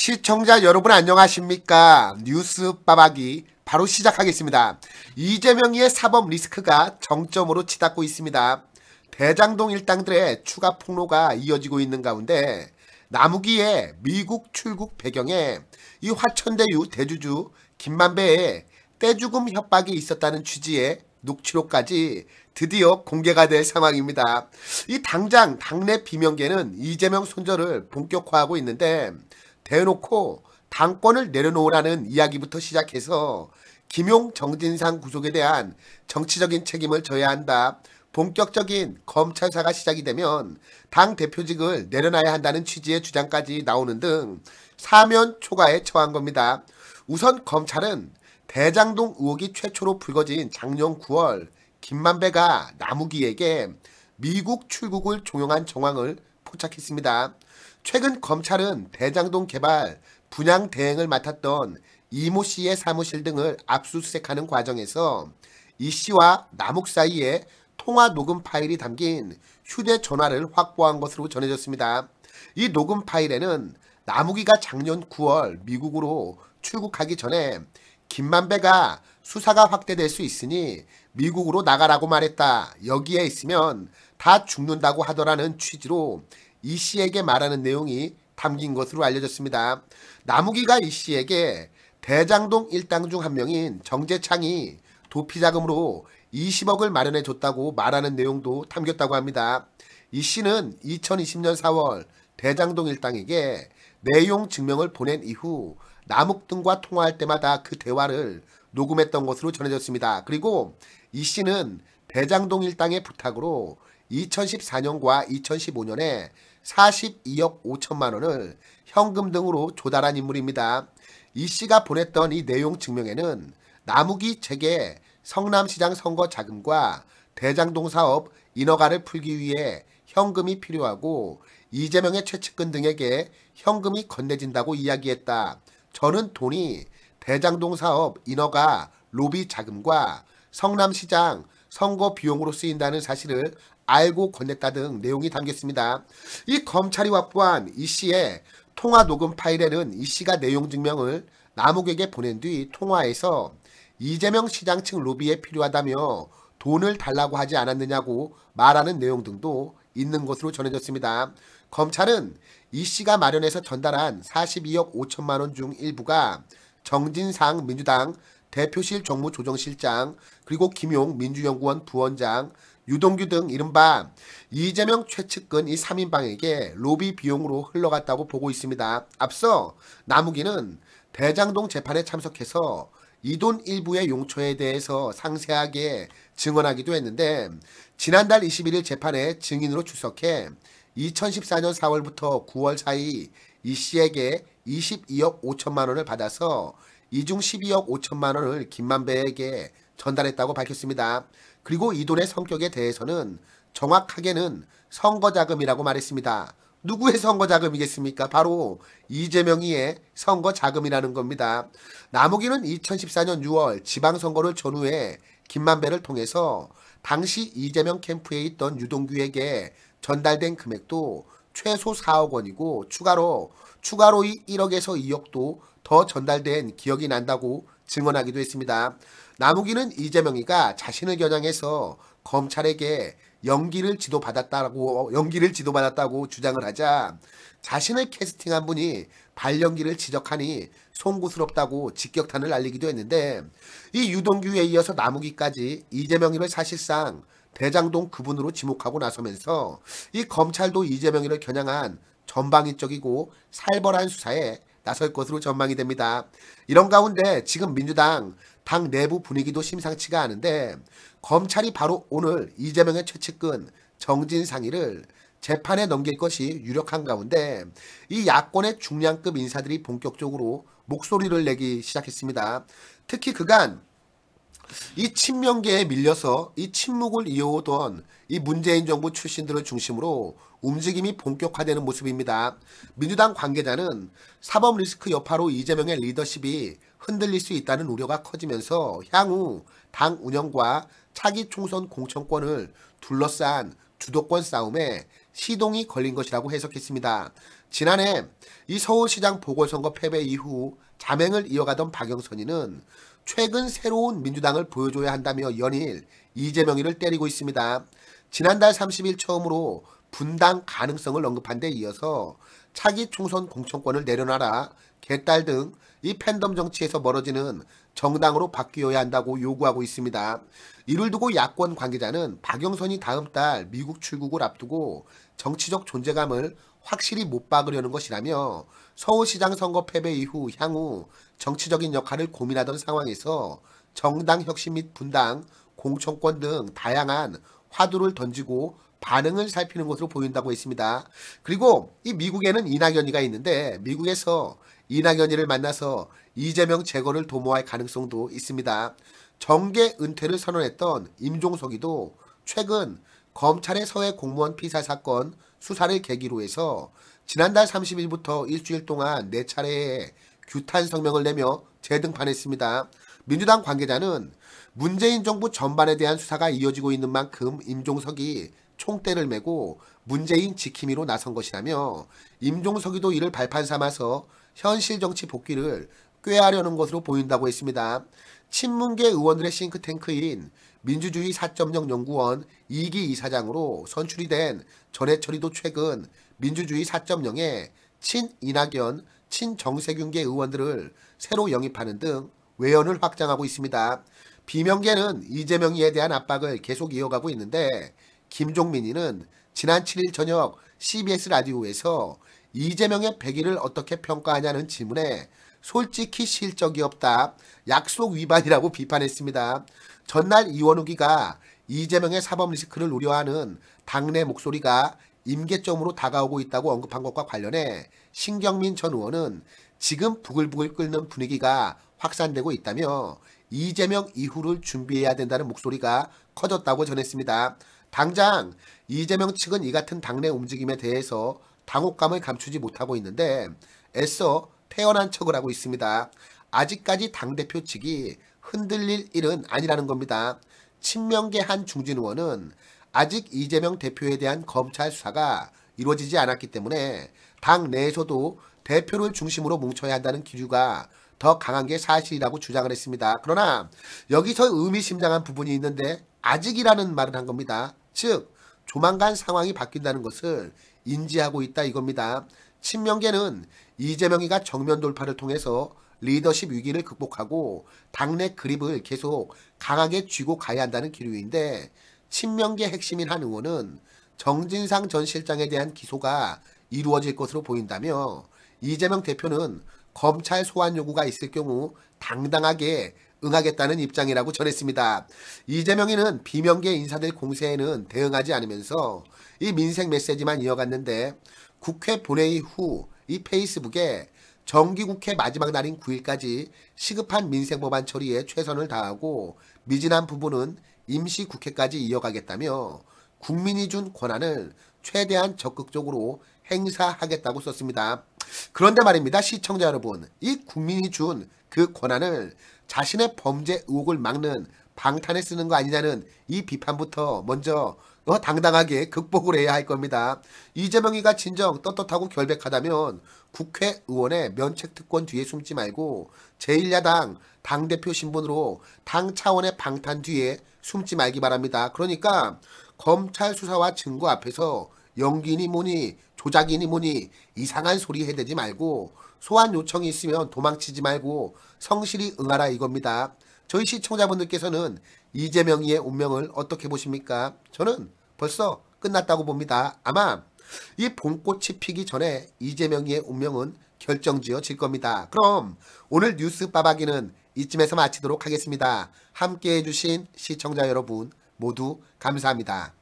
시청자 여러분 안녕하십니까 뉴스 빠박이 바로 시작하겠습니다 이재명의 사법 리스크가 정점으로 치닫고 있습니다 대장동 일당들의 추가 폭로가 이어지고 있는 가운데 나무기의 미국 출국 배경에 이 화천대유 대주주 김만배의 떼죽음 협박이 있었다는 취지의 녹취록까지 드디어 공개가 될 상황입니다. 이 당장 당내 비명계는 이재명 손절을 본격화하고 있는데 대놓고 당권을 내려놓으라는 이야기부터 시작해서 김용 정진상 구속에 대한 정치적인 책임을 져야 한다. 본격적인 검찰사가 시작이 되면 당 대표직을 내려놔야 한다는 취지의 주장까지 나오는 등 사면 초과에 처한 겁니다. 우선 검찰은 대장동 의혹이 최초로 불거진 작년 9월 김만배가 남욱이에게 미국 출국을 종용한 정황을 포착했습니다. 최근 검찰은 대장동 개발 분양 대행을 맡았던 이모 씨의 사무실 등을 압수수색하는 과정에서 이 씨와 남욱 사이에 통화 녹음 파일이 담긴 휴대전화를 확보한 것으로 전해졌습니다. 이 녹음 파일에는 남욱이가 작년 9월 미국으로 출국하기 전에 김만배가 수사가 확대될 수 있으니 미국으로 나가라고 말했다. 여기에 있으면 다 죽는다고 하더라는 취지로 이 씨에게 말하는 내용이 담긴 것으로 알려졌습니다. 남욱이가 이 씨에게 대장동 일당 중 한 명인 정재창이 도피자금으로 20억을 마련해 줬다고 말하는 내용도 담겼다고 합니다. 이 씨는 2020년 4월 대장동 일당에게 내용 증명을 보낸 이후 남욱 등과 통화할 때마다 그 대화를 녹음했던 것으로 전해졌습니다. 그리고 이 씨는 대장동 일당의 부탁으로 2014년과 2015년에 42억 5천만 원을 현금 등으로 조달한 인물입니다. 이 씨가 보냈던 이 내용 증명에는 나무기 재계 성남시장 선거 자금과 대장동 사업 인허가를 풀기 위해 현금이 필요하고 이재명의 최측근 등에게 현금이 건네진다고 이야기했다. 저는 돈이 대장동 사업 인허가 로비 자금과 성남시장 선거 비용으로 쓰인다는 사실을 알고 건넸다 등 내용이 담겼습니다. 이 검찰이 확보한 이 씨의 통화 녹음 파일에는 이 씨가 내용 증명을 남욱에게 보낸 뒤 통화에서 이재명 시장 측 로비에 필요하다며 돈을 달라고 하지 않았느냐고 말하는 내용 등도 있는 것으로 전해졌습니다. 검찰은 이 씨가 마련해서 전달한 42억 5천만 원 중 일부가 정진상 민주당 대표실 정무조정실장, 그리고 김용 민주연구원 부원장, 유동규 등 이른바 이재명 최측근 이 3인방에게 로비 비용으로 흘러갔다고 보고 있습니다. 앞서 남욱이는 대장동 재판에 참석해서 이 돈 일부의 용처에 대해서 상세하게 증언하기도 했는데 지난달 21일 재판에 증인으로 출석해 2014년 4월부터 9월 사이 이 씨에게 22억 5천만 원을 받아서 이중 12억 5천만 원을 김만배에게 전달했다고 밝혔습니다. 그리고 이 돈의 성격에 대해서는 정확하게는 선거자금이라고 말했습니다. 누구의 선거자금이겠습니까? 바로 이재명이의 선거자금이라는 겁니다. 남욱이는 2014년 6월 지방선거를 전후에 김만배를 통해서 당시 이재명 캠프에 있던 유동규에게 전달된 금액도 최소 4억 원이고 추가로 추가로 1억에서 2억도 더 전달된 기억이 난다고 증언하기도 했습니다. 나무기는 이재명이가 자신을 겨냥해서 검찰에게 연기를 지도받았다고 어, 연기를 지도받았다고 주장을 하자 자신을 캐스팅한 분이 발연기를 지적하니 송구스럽다고 직격탄을 날리기도 했는데 이 유동규에 이어서 나무기까지 이재명이를 사실상 대장동 그분으로 지목하고 나서면서 이 검찰도 이재명이를 겨냥한 전방위적이고 살벌한 수사에 나설 것으로 전망이 됩니다. 이런 가운데 지금 민주당 당 내부 분위기도 심상치가 않은데 검찰이 바로 오늘 이재명의 최측근 정진상의를 재판에 넘길 것이 유력한 가운데 이 야권의 중량급 인사들이 본격적으로 목소리를 내기 시작했습니다. 특히 그간 이 친명계에 밀려서 이 침묵을 이어오던 이 문재인 정부 출신들을 중심으로 움직임이 본격화되는 모습입니다. 민주당 관계자는 사법 리스크 여파로 이재명의 리더십이 흔들릴 수 있다는 우려가 커지면서 향후 당 운영과 차기 총선 공천권을 둘러싼 주도권 싸움에 시동이 걸린 것이라고 해석했습니다. 지난해 이 서울시장 보궐선거 패배 이후 자맹을 이어가던 박영선이는 최근 새로운 민주당을 보여줘야 한다며 연일 이재명이를 때리고 있습니다. 지난달 30일 처음으로 분당 가능성을 언급한 데 이어서 차기 총선 공천권을 내려놔라, 개딸 등 이 팬덤 정치에서 멀어지는 정당으로 바뀌어야 한다고 요구하고 있습니다. 이를 두고 야권 관계자는 박영선이 다음 달 미국 출국을 앞두고 정치적 존재감을 확실히 못 박으려는 것이라며 서울시장 선거 패배 이후 향후 정치적인 역할을 고민하던 상황에서 정당 혁신 및 분당, 공천권 등 다양한 화두를 던지고 반응을 살피는 것으로 보인다고 했습니다. 그리고 이 미국에는 이낙연이가 있는데 미국에서 이낙연이를 만나서 이재명 제거를 도모할 가능성도 있습니다. 정계 은퇴를 선언했던 임종석이도 최근 검찰의 서해 공무원 피살 사건 수사를 계기로 해서 지난달 30일부터 일주일 동안 4차례의 규탄 성명을 내며 재등판했습니다. 민주당 관계자는 문재인 정부 전반에 대한 수사가 이어지고 있는 만큼 임종석이 총대를 메고 문재인 지킴이로 나선 것이라며 임종석이도 이를 발판 삼아서 현실 정치 복귀를 꾀하려는 것으로 보인다고 했습니다. 친문계 의원들의 싱크탱크인 민주주의 4.0 연구원 이기 이사장으로 선출이 된 전해철이도 최근 민주주의 4.0에 친이낙연, 친정세균계 의원들을 새로 영입하는 등 외연을 확장하고 있습니다. 비명계는 이재명이에 대한 압박을 계속 이어가고 있는데 김종민이는 지난 7일 저녁 CBS 라디오에서 이재명의 1 0 0 어떻게 평가하냐는 질문에 솔직히 실적이 없다. 약속 위반이라고 비판했습니다. 전날 이원욱이가 이재명의 사법 리스크를 우려하는 당내 목소리가 임계점으로 다가오고 있다고 언급한 것과 관련해 신경민 전 의원은 지금 부글부글 끓는 분위기가 확산되고 있다며 이재명 이후를 준비해야 된다는 목소리가 커졌다고 전했습니다. 당장 이재명 측은 이 같은 당내 움직임에 대해서 당혹감을 감추지 못하고 있는데 애써 태어난 척을 하고 있습니다. 아직까지 당대표 측이 흔들릴 일은 아니라는 겁니다. 친명계 한 중진 의원은 아직 이재명 대표에 대한 검찰 수사가 이루어지지 않았기 때문에 당 내에서도 대표를 중심으로 뭉쳐야 한다는 기류가 더 강한 게 사실이라고 주장을 했습니다. 그러나 여기서 의미심장한 부분이 있는데 아직이라는 말을 한 겁니다. 즉 조만간 상황이 바뀐다는 것을 인지하고 있다 이겁니다. 친명계는 이재명이가 정면 돌파를 통해서 리더십 위기를 극복하고 당내 그립을 계속 강하게 쥐고 가야 한다는 기류인데 친명계 핵심인 한 의원은 정진상 전 실장에 대한 기소가 이루어질 것으로 보인다며 이재명 대표는 검찰 소환 요구가 있을 경우 당당하게 응하겠다는 입장이라고 전했습니다. 이재명이는 비명계 인사들 공세에는 대응하지 않으면서 이 민생 메시지만 이어갔는데 국회 본회의 후이 페이스북에 정기국회 마지막 날인 9일까지 시급한 민생법안 처리에 최선을 다하고 미진한 부분은 임시국회까지 이어가겠다며 국민이 준 권한을 최대한 적극적으로 행사하겠다고 썼습니다. 그런데 말입니다. 시청자 여러분, 이 국민이 준 그 권한을 자신의 범죄 의혹을 막는 방탄에 쓰는 거 아니냐는 이 비판부터 먼저 당당하게 극복을 해야 할 겁니다. 이재명이가 진정 떳떳하고 결백하다면 국회의원의 면책특권 뒤에 숨지 말고 제1야당 당대표 신분으로 당 차원의 방탄 뒤에 숨지 말기 바랍니다. 그러니까 검찰 수사와 증거 앞에서 연기니 뭐니 조작이니 뭐니 이상한 소리 해대지 말고 소환 요청이 있으면 도망치지 말고 성실히 응하라 이겁니다. 저희 시청자분들께서는 이재명이의 운명을 어떻게 보십니까? 저는 벌써 끝났다고 봅니다. 아마 이 봄꽃이 피기 전에 이재명이의 운명은 결정지어질 겁니다. 그럼 오늘 뉴스 빠박이는 이쯤에서 마치도록 하겠습니다. 함께해 주신 시청자 여러분 모두 감사합니다.